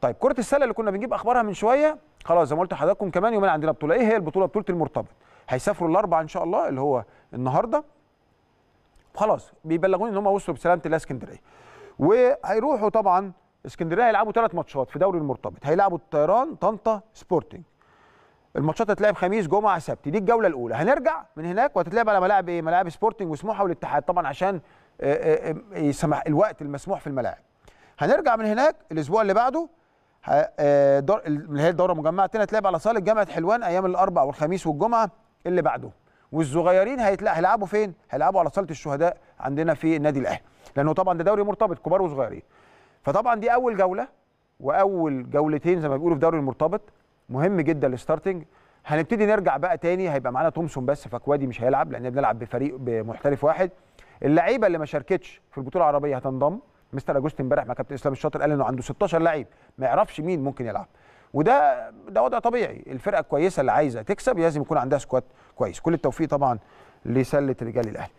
طيب كره السله اللي كنا بنجيب اخبارها من شويه خلاص زي ما قلت لحضراتكم كمان يومين عندنا بطوله ايه هي البطوله بطوله المرتبط هيسافروا الاربعه ان شاء الله اللي هو النهارده خلاص بيبلغوني ان هم وصلوا بسلامه الله اسكندريه وهيروحوا طبعا اسكندريه هيلعبوا ثلاث ماتشات في دوري المرتبط هيلعبوا الطيران طنطا سبورتنج الماتشات هتتلعب خميس جمعه سبت دي الجوله الاولى هنرجع من هناك وهتتلعب على ملاعب ايه ملاعب سبورتنج وسموحه والاتحاد طبعا عشان آه، آه، آه، يسمح الوقت المسموح في الملاعب هنرجع من هناك الاسبوع اللي بعده آه، اللي هي الدوره المجمعه الثانيه هتلعب على صاله جامعه حلوان ايام الاربعاء والخميس والجمعه اللي بعده والصغيرين هيلعبوا فين؟ هيلعبوا على صاله الشهداء عندنا في النادي الاهلي لانه طبعا ده دوري مرتبط كبار وصغيرين فطبعا دي اول جوله واول جولتين زي ما بيقولوا في دوري المرتبط مهم جدا الستارتنج هنبتدي نرجع بقى تاني هيبقى معانا تومسون بس فكوادي مش هيلعب لان بنلعب بفريق بمحترف واحد اللعيبه اللي ما شاركتش في البطوله العربيه هتنضم مستر اجوست امبارح مع كابتن اسلام الشاطر قال انه عنده 16 لعيب ما يعرفش مين ممكن يلعب وده ده وضع طبيعي الفرقه الكويسه اللي عايزه تكسب لازم يكون عندها سكواد كويس كل التوفيق طبعا لسله رجال الاهلي